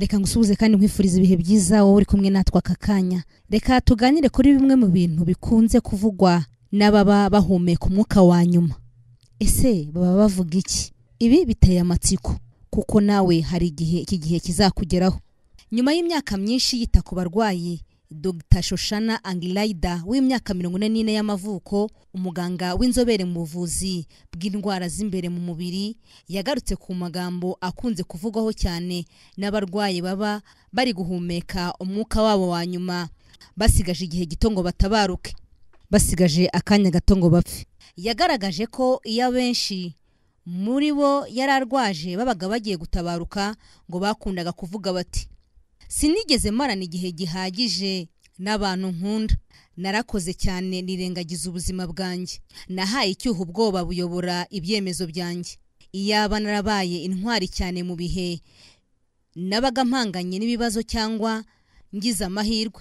reka ngusuhuze kandi nkwifuriza ibihe byiza wowe uri kumwe natwe aka kanya reka tuganire kuri bimwe mu bintu bikunze kuvugwa n'ababa bahumeka umwuka wa nyuma ese baba bavuga iki ibi biteye amatsiko kuko nawe hari igihe iki gihe kizakugeraho nyuma y'imyaka myinshi yita ku barwayi Dr Shoshana Angilayda w'imyaka mirongo ine n'ine y'amavuko umuganga w'inzobere mu buvuzi bw'indwara z'imbere mu mubiri yagarutse ku magambo akunze kuvugwaho cyane n'abarwayi baba bari guhumeka umwuka wabo wa nyuma basigaje igihe gito ngo batabaruke basigaje akanya gato ngo bapfe yagaragaje ko iyo abenshi muri bo yari arwaje babaga bagiye gutabaruka ngo bakundaga kuvuga bati sinigeze marana igihe gihagije n'abantu nkunda narakoze cyane nirengagiza ubuzima bwanjye nahaye icyuho ubwoba buyobora ibyemezo byanjye iyaba narabaye intwari cyane mu bihe nabaga mpanganye n'ibibazo cyangwa ngize amahirwe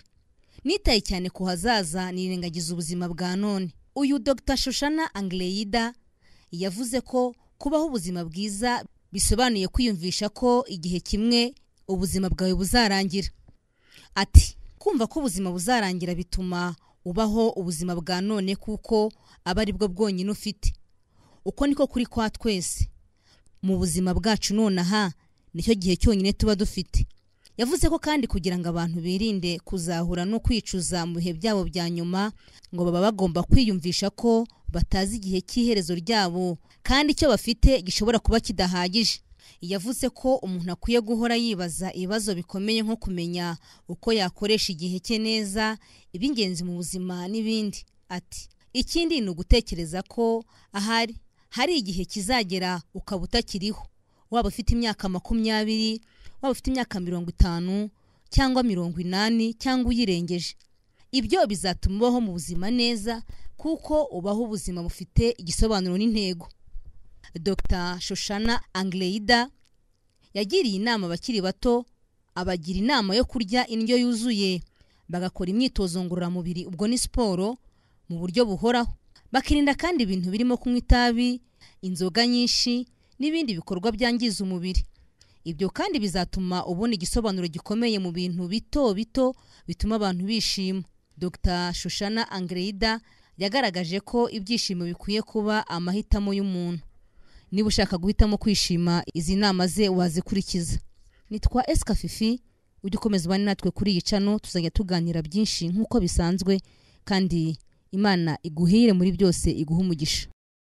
nitaye cyane ku hazaza nirengagiza ubuzima bwa none uyu dr shoshana Angleida yavuze ko kubaho ubuzima bwiza bisobanuye kwiyumvisha ko igihe kimwe ubuzima bwawe buzarangira ati kumva ko ubuzima buzarangira bituma ubaho ubuzima bwa none kuko aba ari bwo bwonyine ufite uko niko kuri kwa twese mu buzima bwacu nonaha nicyo gihe cyonyine tuba dufite yavuze ko kandi kugira ngo abantu birinde kuzahura no kwicuza mu bihe byabo bya nyuma ngo baba bagomba kwiyumvisha ko batazi igihe cy'iherezo ryabo kandi icyo bafite gishobora kuba kidahagije yavuze ko umuntu akwiye guhora yibaza ibibazo bikomeye nko kumenya uko yakoresha igihe cye neza iby'ingenzi mu buzima n'ibindi ati ikindi ni ugutekereza ko ahari hari igihe kizagera ukaba utakiriho waba ufite imyaka makumyabiri waba ufite imyaka mirongo itanu cyangwa mirongo inani cyangwa uyirengeje ibyo bizatuma ubaho mu buzima neza kuko ubaho ubuzima bufite igisobanuro n'intego dr shoshana angleida yagiriye inama abakiri bato abagira inama yo kurya indyo yuzuye bagakora imyitozo ngororamubiri ubwo ni siporo mu buryo buhoraho bakirinda kandi ibintu birimo kunywa itabi inzoga nyinshi n'ibindi bikorwa byangiza umubiri ibyo kandi bizatuma ubona igisobanuro gikomeye mu bintu bito bito bituma abantu bishima dr shoshana Angleida yagaragaje ko ibyishimo bikwiye kuba amahitamo y'umuntu niba ushaka guhitamo kwishima izi nama ze wazikurikiza nitwa esika fifi ujye ukomeza ubane natwe kuri iyi cano tuzajya tuganira byinshi nk'uko bisanzwe kandi imana iguhire muri byose iguhe umugisha